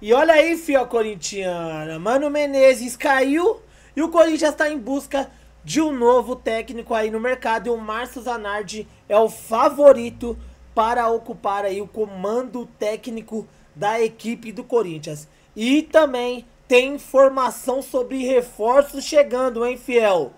E olha aí, fiel corintiana. Mano Menezes caiu e o Corinthians está em busca de um novo técnico aí no mercado. E o Márcio Zanardi é o favorito para ocupar aí o comando técnico da equipe do Corinthians. E também tem informação sobre reforços chegando, hein, fiel?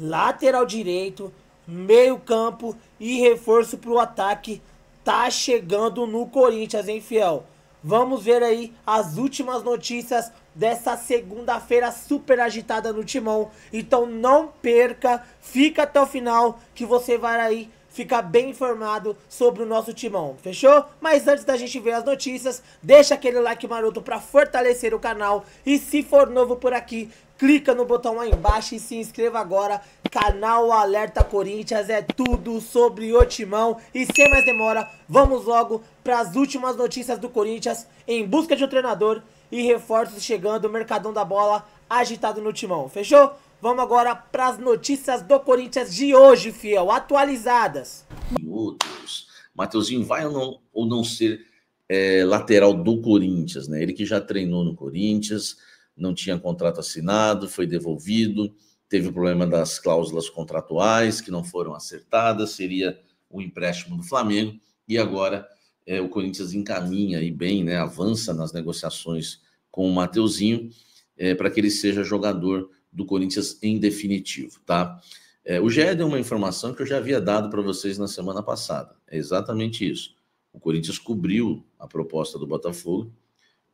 Lateral direito, meio campo e reforço para o ataque tá chegando no Corinthians, hein, fiel? Vamos ver aí as últimas notícias dessa segunda-feira super agitada no Timão. Então não perca, fica até o final que você vai aí ficar bem informado sobre o nosso timão, fechou? Mas antes da gente ver as notícias, deixa aquele like maroto para fortalecer o canal e se for novo por aqui, clica no botão aí embaixo e se inscreva agora. Canal Alerta Corinthians é tudo sobre o timão. E sem mais demora, vamos logo para as últimas notícias do Corinthians em busca de um treinador e reforços chegando, mercadão da bola agitado no timão. Fechou? Vamos agora para as notícias do Corinthians de hoje, fiel, atualizadas. Minutos. Mateuzinho vai ou não, ou não ser é, lateral do Corinthians, né? Ele que já treinou no Corinthians, não tinha contrato assinado, foi devolvido, teve o problema das cláusulas contratuais que não foram acertadas, seria o um empréstimo do Flamengo e agora é, o Corinthians encaminha e bem, né? Avança nas negociações com o Mateuzinho é, para que ele seja jogador do Corinthians em definitivo, tá? É, o GE deu é uma informação que eu já havia dado para vocês na semana passada. É exatamente isso. O Corinthians cobriu a proposta do Botafogo,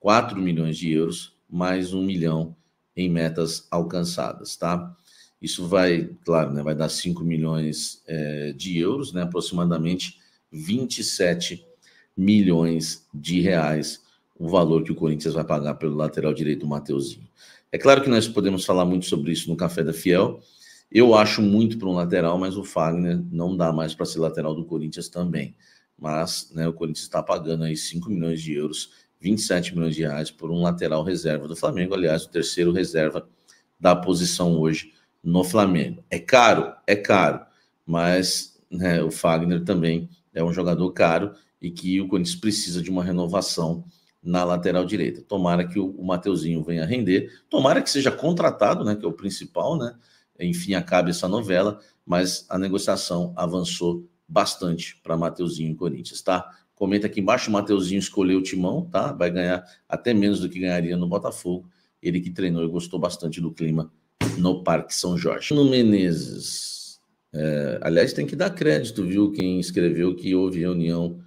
4 milhões de euros, mais 1 milhão em metas alcançadas, tá? Isso vai, claro, né, vai dar 5 milhões é, de euros, né, aproximadamente 27 milhões de reais, o valor que o Corinthians vai pagar pelo lateral direito, Mateuzinho. É claro que nós podemos falar muito sobre isso no Café da Fiel. Eu acho muito para um lateral, mas o Fagner não dá mais para ser lateral do Corinthians também. Mas né, o Corinthians está pagando aí 5 milhões de euros, 27 milhões de reais por um lateral reserva do Flamengo. Aliás, o terceiro reserva da posição hoje no Flamengo. É caro? É caro. Mas né, o Fagner também é um jogador caro e que o Corinthians precisa de uma renovação na lateral direita. Tomara que o, o Mateuzinho venha render, tomara que seja contratado, né, que é o principal, né? Enfim, acabe essa novela, mas a negociação avançou bastante para Mateuzinho e Corinthians, tá? Comenta aqui embaixo, o Mateuzinho escolheu o Timão, tá? Vai ganhar até menos do que ganharia no Botafogo. Ele que treinou e gostou bastante do clima no Parque São Jorge. No Menezes. É, aliás, tem que dar crédito, viu? Quem escreveu que houve reunião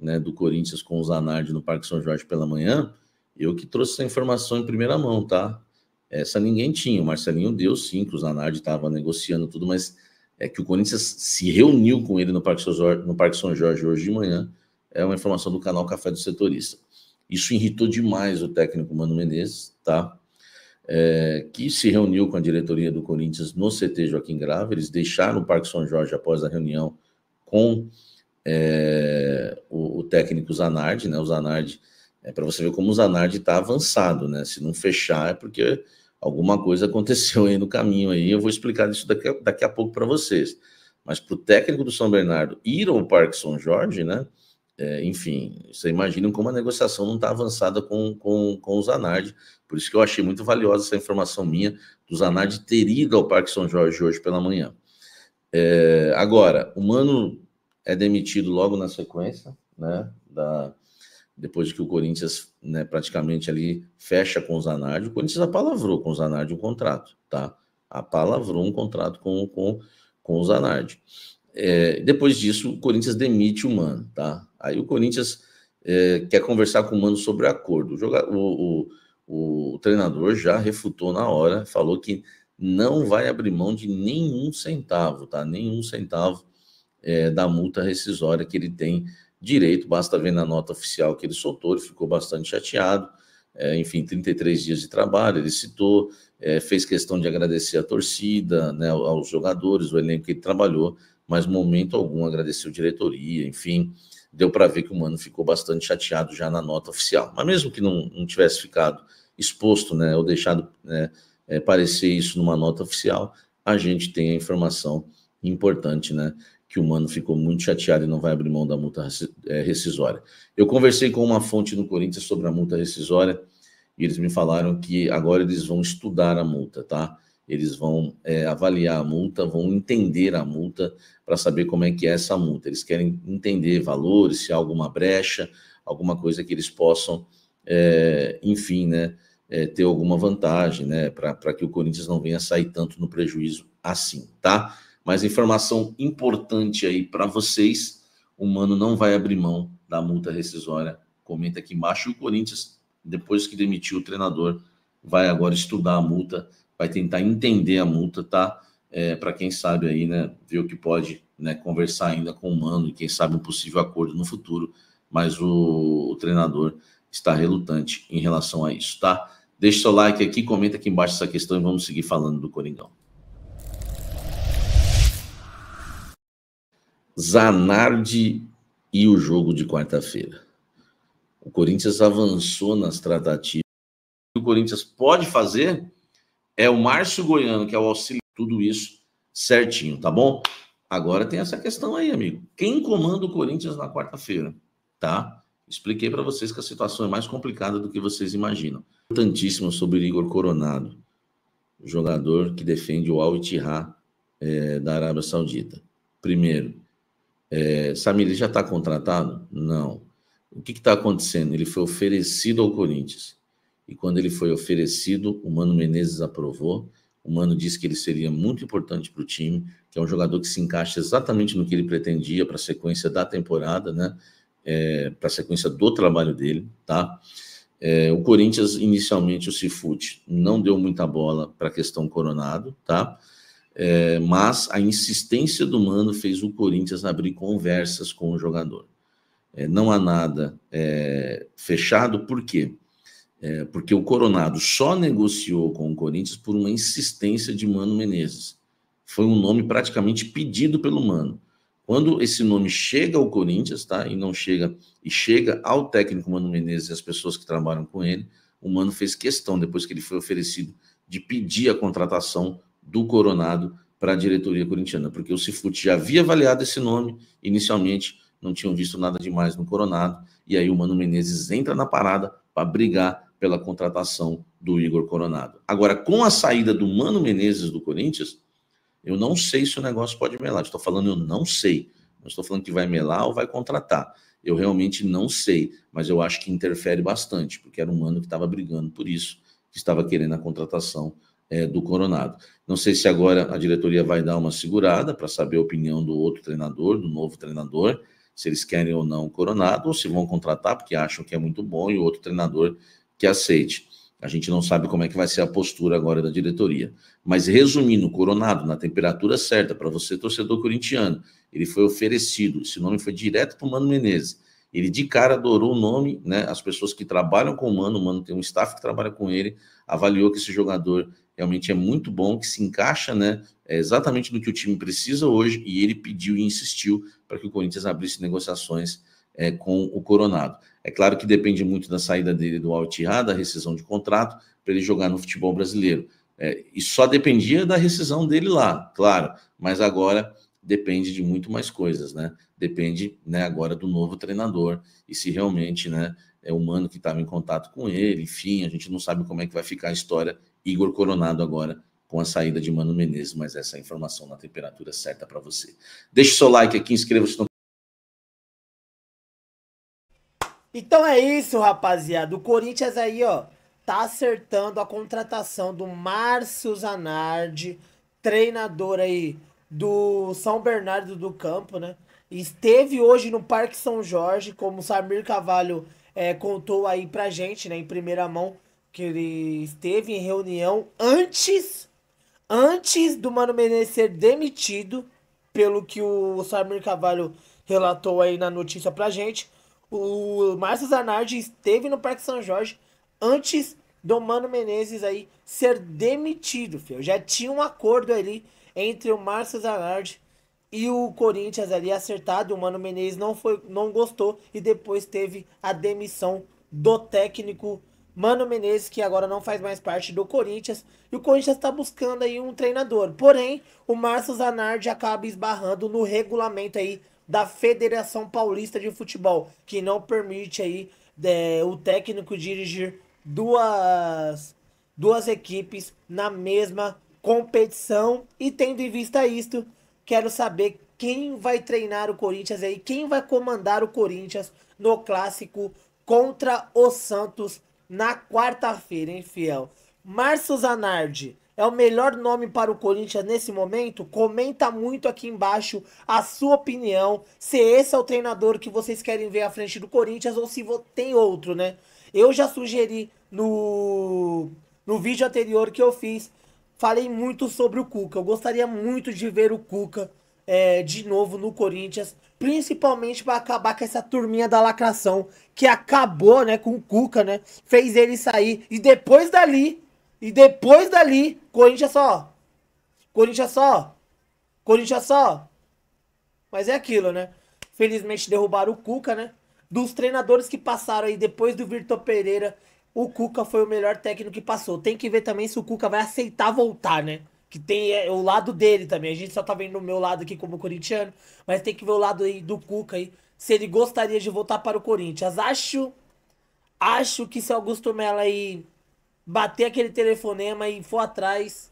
né, do Corinthians com o Zanardi no Parque São Jorge pela manhã, eu que trouxe essa informação em primeira mão, tá? Essa ninguém tinha. O Marcelinho deu sim, que o Zanardi estava negociando tudo, mas é que o Corinthians se reuniu com ele no Parque, Jorge, no Parque São Jorge, hoje de manhã. É uma informação do canal Café do Setorista. Isso irritou demais o técnico Mano Menezes, tá? É, que se reuniu com a diretoria do Corinthians no CT Joaquim Grave. Eles deixaram o Parque São Jorge após a reunião com é, o, o, técnico Zanardi, né? O Zanardi, é, para você ver como o Zanardi está avançado, né? Se não fechar é porque alguma coisa aconteceu aí no caminho aí. Eu vou explicar isso daqui a, daqui a pouco para vocês. Mas para o técnico do São Bernardo ir ao Parque São Jorge, né? É, enfim, você imagina como a negociação não está avançada com, com, com o Zanardi. Por isso que eu achei muito valiosa essa informação minha do Zanardi ter ido ao Parque São Jorge hoje pela manhã. É, agora, o Mano é demitido logo na sequência, né? Da, depois que o Corinthians né, praticamente ali fecha com o Zanardi, o Corinthians apalavrou com o Zanardi um contrato, tá? Apalavrou um contrato com, com, com o Zanardi. É, depois disso, o Corinthians demite o Mano, tá? Aí o Corinthians é, quer conversar com o Mano sobre acordo. O, jogador, o, o, o treinador já refutou na hora, falou que não vai abrir mão de nenhum centavo, tá? Nenhum centavo é, da multa rescisória que ele tem direito. Basta ver na nota oficial que ele soltou, ele ficou bastante chateado. É, enfim, 33 dias de trabalho, ele citou, é, fez questão de agradecer a torcida, né, aos jogadores, o elenco que ele trabalhou, mas momento algum agradeceu a diretoria, enfim, deu para ver que o Mano ficou bastante chateado já na nota oficial. Mas mesmo que não, não tivesse ficado exposto, né, ou deixado né, é, parecer isso numa nota oficial, a gente tem a informação importante, né? que o Mano ficou muito chateado e não vai abrir mão da multa é, rescisória. Eu conversei com uma fonte no Corinthians sobre a multa rescisória e eles me falaram que agora eles vão estudar a multa, tá? Eles vão é, avaliar a multa, vão entender a multa para saber como é que é essa multa. Eles querem entender valores, se há alguma brecha, alguma coisa que eles possam, é, enfim, né, é, ter alguma vantagem, né, para que o Corinthians não venha sair tanto no prejuízo assim, tá? Mas informação importante aí para vocês: o Mano não vai abrir mão da multa rescisória. Comenta aqui embaixo. O Corinthians, depois que demitiu o treinador, vai agora estudar a multa, vai tentar entender a multa, tá? É, para quem sabe aí, né, ver o que pode né, conversar ainda com o Mano e quem sabe um possível acordo no futuro, mas o, o treinador está relutante em relação a isso, tá? Deixe seu like aqui, comenta aqui embaixo essa questão e vamos seguir falando do Coringão. Zanardi e o jogo de quarta-feira. O Corinthians avançou nas tratativas. O que o Corinthians pode fazer é o Márcio Goiano, que é o auxílio, tudo isso certinho, tá bom? Agora tem essa questão aí, amigo. Quem comanda o Corinthians na quarta-feira, tá? Expliquei para vocês que a situação é mais complicada do que vocês imaginam. Importantíssimo sobre o Igor Coronado, jogador que defende o Al Ittihad é, eh, da Arábia Saudita. Primeiro, é, Samir, ele já está contratado? Não. O que está acontecendo? Ele foi oferecido ao Corinthians. E quando ele foi oferecido, o Mano Menezes aprovou. O Mano disse que ele seria muito importante para o time, que é um jogador que se encaixa exatamente no que ele pretendia para a sequência da temporada, né? É, para a sequência do trabalho dele, tá? É, o Corinthians, inicialmente, o Cifute não deu muita bola para a questão Coronado, tá? É, mas a insistência do Mano fez o Corinthians abrir conversas com o jogador. É, não há nada é, fechado, por quê? É, porque o Coronado só negociou com o Corinthians por uma insistência de Mano Menezes. Foi um nome praticamente pedido pelo Mano. Quando esse nome chega ao Corinthians, tá? E não chega, e chega ao técnico Mano Menezes e as pessoas que trabalham com ele, o Mano fez questão, depois que ele foi oferecido, de pedir a contratação do Coronado para a diretoria corintiana, porque o Cifute já havia avaliado esse nome inicialmente, não tinham visto nada demais no Coronado, e aí o Mano Menezes entra na parada para brigar pela contratação do Igor Coronado. Agora, com a saída do Mano Menezes do Corinthians, eu não sei se o negócio pode melar. Estou falando, eu não sei. Não estou falando que vai melar ou vai contratar. Eu realmente não sei, mas eu acho que interfere bastante, porque era um Mano que estava brigando por isso, que estava querendo a contratação é, do Coronado. Não sei se agora a diretoria vai dar uma segurada para saber a opinião do outro treinador, do novo treinador, se eles querem ou não o Coronado, ou se vão contratar porque acham que é muito bom e o outro treinador que aceite. A gente não sabe como é que vai ser a postura agora da diretoria. Mas resumindo, Coronado, na temperatura certa, para você, torcedor corintiano, ele foi oferecido, esse nome foi direto para o Mano Menezes. Ele de cara adorou o nome, né? As pessoas que trabalham com o Mano, o Mano tem um staff que trabalha com ele, avaliou que esse jogador realmente é muito bom, que se encaixa né, é exatamente no que o time precisa hoje, e ele pediu e insistiu para que o Corinthians abrisse negociações é, com o Coronado. É claro que depende muito da saída dele do Altiá, da rescisão de contrato, para ele jogar no futebol brasileiro. É, e só dependia da rescisão dele lá, claro, mas agora depende de muito mais coisas, né? Depende, né, agora do novo treinador e se realmente, né, é mano que estava em contato com ele, enfim, a gente não sabe como é que vai ficar a história Igor Coronado agora com a saída de Mano Menezes, mas essa é informação na temperatura certa para você. Deixe seu like aqui, inscreva-se no Então é isso, rapaziada. O Corinthians aí, ó, tá acertando a contratação do Márcio Zanardi, treinador aí do São Bernardo do Campo, né? Esteve hoje no Parque São Jorge, como o Samir Cavalho é, contou aí pra gente, né, em primeira mão, que ele esteve em reunião antes antes do Mano Menezes ser demitido, pelo que o Samir Cavalho relatou aí na notícia pra gente. O Márcio Zanardi esteve no Parque São Jorge antes do Mano Menezes aí ser demitido, filho. Já tinha um acordo ali entre o Márcio Zanardi e o Corinthians ali acertado. O Mano Menezes não, foi, não gostou e depois teve a demissão do técnico Mano Menezes, que agora não faz mais parte do Corinthians. E o Corinthians está buscando aí um treinador. Porém, o Márcio Zanardi acaba esbarrando no regulamento aí da Federação Paulista de Futebol, que não permite aí é, o técnico dirigir duas, duas equipes na mesma competição. E tendo em vista isto, quero saber quem vai treinar o Corinthians aí, quem vai comandar o Corinthians no clássico contra o Santos na quarta-feira, hein, fiel? Márcio Zanardi é o melhor nome para o Corinthians nesse momento? Comenta muito aqui embaixo a sua opinião, se esse é o treinador que vocês querem ver à frente do Corinthians ou se tem outro, né? Eu já sugeri no, no vídeo anterior que eu fiz falei muito sobre o Cuca. Eu gostaria muito de ver o Cuca é, de novo no Corinthians, principalmente para acabar com essa turminha da lacração que acabou, né, com o Cuca, né? Fez ele sair e depois dali, e depois dali, Corinthians só, Corinthians só, Corinthians só. Mas é aquilo, né? Felizmente derrubaram o Cuca, né? Dos treinadores que passaram aí depois do Virtor Pereira o Cuca foi o melhor técnico que passou. Tem que ver também se o Cuca vai aceitar voltar, né? Que tem é, o lado dele também. A gente só tá vendo o meu lado aqui como corintiano, mas tem que ver o lado aí do Cuca aí, se ele gostaria de voltar para o Corinthians. Acho acho que se o Augusto Melo aí bater aquele telefonema e for atrás,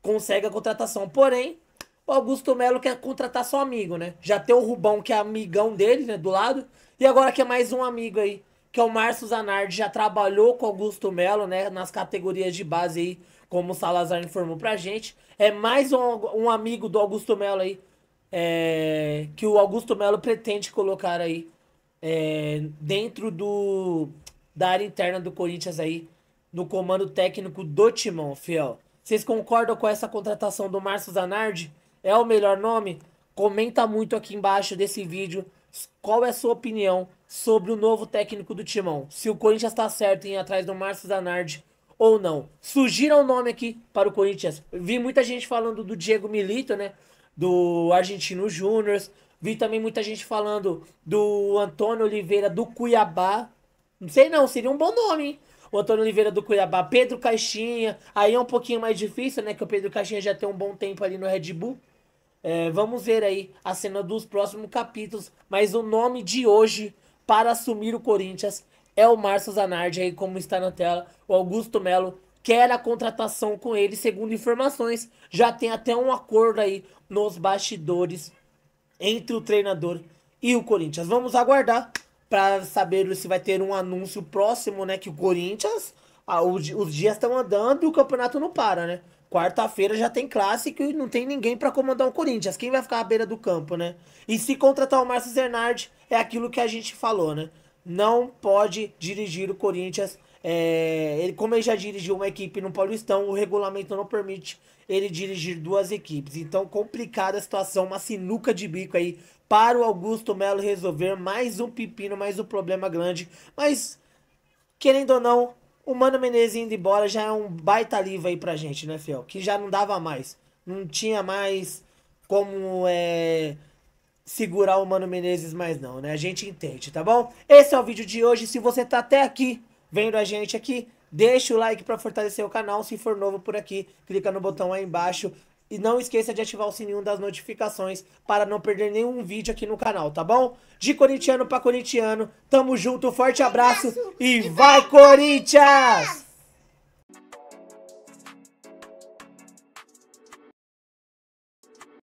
consegue a contratação. Porém, o Augusto Melo quer contratar só amigo, né? Já tem o Rubão, que é amigão dele, né, do lado, e agora quer mais um amigo aí que é o Márcio Zanardi já trabalhou com Augusto Melo, né, nas categorias de base aí, como o Salazar informou pra gente. É mais um, um amigo do Augusto Melo aí, é, que o Augusto Melo pretende colocar aí é, dentro do, da área interna do Corinthians aí, no comando técnico do Timão, fiel. Vocês concordam com essa contratação do Márcio Zanardi? É o melhor nome? Comenta muito aqui embaixo desse vídeo qual é a sua opinião sobre o novo técnico do Timão? Se o Corinthians está certo em ir atrás do Márcio Zanardi ou não? Sugira o um nome aqui para o Corinthians. Vi muita gente falando do Diego Milito, né? Do Argentino Júnior. Vi também muita gente falando do Antônio Oliveira do Cuiabá. Não sei não, seria um bom nome, hein? o Antônio Oliveira do Cuiabá, Pedro Caixinha, aí é um pouquinho mais difícil, né? Que o Pedro Caixinha já tem um bom tempo ali no Red Bull. É, vamos ver aí a cena dos próximos capítulos, mas o nome de hoje para assumir o Corinthians é o Márcio Zanardi, aí como está na tela. O Augusto Melo quer a contratação com ele, segundo informações. Já tem até um acordo aí nos bastidores entre o treinador e o Corinthians. Vamos aguardar para saber se vai ter um anúncio próximo, né? Que o Corinthians, os dias estão andando e o campeonato não para, né? Quarta-feira já tem clássico e não tem ninguém para comandar o um Corinthians. Quem vai ficar à beira do campo, né? E se contratar o Márcio Zernardi, é aquilo que a gente falou, né? Não pode dirigir o Corinthians. É... ele, como ele já dirigiu uma equipe no Paulistão, o regulamento não permite ele dirigir duas equipes. Então, complicada a situação, uma sinuca de bico aí para o Augusto Melo resolver. Mais um pepino, mais um problema grande. Mas, querendo ou não, o Mano Menezes indo embora já é um baita livro aí pra gente, né, Fiel? Que já não dava mais. Não tinha mais como é, segurar o Mano Menezes mais não, né? A gente entende, tá bom? Esse é o vídeo de hoje. Se você tá até aqui vendo a gente aqui, deixa o like para fortalecer o canal. Se for novo por aqui, clica no botão aí embaixo e não esqueça de ativar o sininho das notificações para não perder nenhum vídeo aqui no canal, tá bom? De corintiano para corintiano, tamo junto, forte abraço e vai Corinthians!